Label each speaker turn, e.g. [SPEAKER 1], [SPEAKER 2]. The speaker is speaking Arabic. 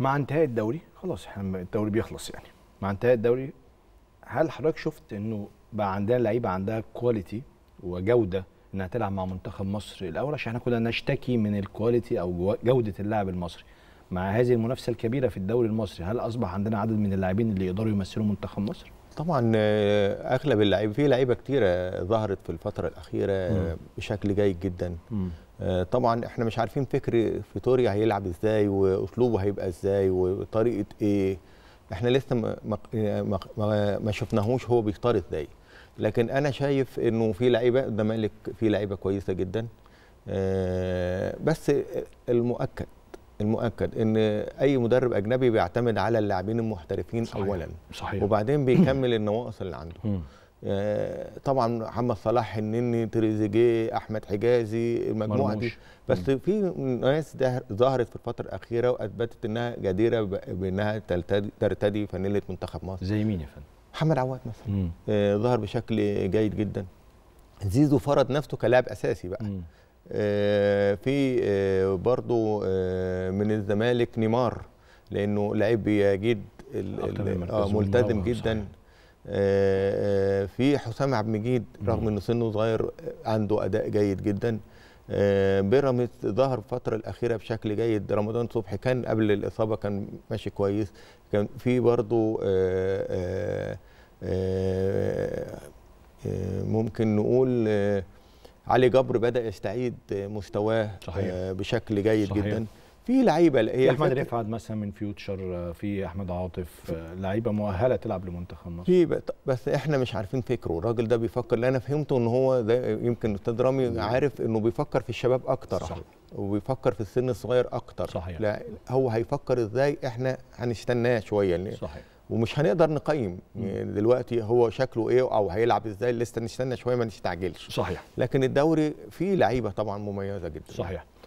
[SPEAKER 1] مع انتهاء الدوري خلاص احنا الدوري بيخلص يعني مع انتهاء الدوري هل حضرتك شفت انه بقى عندنا لعيبه عندها كواليتي وجوده انها تلعب مع منتخب مصر الاول عشان احنا كنا نشتكي من الكواليتي او جوده اللاعب المصري مع هذه المنافسه الكبيره في الدوري المصري هل اصبح عندنا عدد من اللاعبين اللي يقدروا يمثلوا منتخب مصر طبعا
[SPEAKER 2] آه، اغلب اللعيبه في لعيبه كتيره ظهرت في الفتره الاخيره مم. بشكل جيد جدا مم. آه، طبعا احنا مش عارفين فكر فيتوريا هيلعب ازاي واسلوبه هيبقى ازاي وطريقه ايه احنا لسه ما, ما, ما, ما شفناهوش هو بيختار ازاي لكن انا شايف انه في لعيبه الزمالك في لعيبه كويسه جدا آه، بس المؤكد المؤكد ان اي مدرب اجنبي بيعتمد على اللاعبين المحترفين صحيح. اولا صحيح. وبعدين بيكمل النواقص اللي عنده آه، طبعا محمد صلاح النني تريزيجيه احمد حجازي المجموعه دي بس مم. في ناس ظهرت في الفتره الاخيره واثبتت انها جديره بانها ترتدي فانيله منتخب مصر زي مين يا فندم محمد عواد مثلا آه ظهر بشكل جيد جدا زيزو فرض نفسه كلاعب اساسي بقى مم. آه، في آه، برضو آه، من الزمالك نيمار لانه لعيب جد ملتزم جدا في حسام عبد المجيد رغم ان سنه صغير عنده اداء جيد جدا بيراميدز ظهر الفترة الأخيرة بشكل جيد رمضان صبحي كان قبل الإصابة كان ماشي كويس كان في برضو ممكن نقول علي جبر بدا يستعيد مستواه صحيح. آه، بشكل جيد صحيح. جدا في لعيبه هي احمد
[SPEAKER 1] رفعت مثلا من فيوتشر آه، في احمد عاطف آه، لعيبه مؤهله تلعب لمنتخب مصر في بس
[SPEAKER 2] احنا مش عارفين فكره الراجل ده بيفكر اللي انا فهمته ان هو ده يمكن استاذ رامي عارف انه بيفكر في الشباب اكتر صحيح. وبيفكر في السن الصغير اكتر صحيح. لا هو هيفكر ازاي احنا هنستناه شويه صحيح ومش هنقدر نقيم يعني دلوقتي هو شكله ايه او هيلعب ازاي لسه نستنى شويه ما نستعجلش صحيح لكن الدوري فيه لعيبه طبعا مميزه جدا صحيح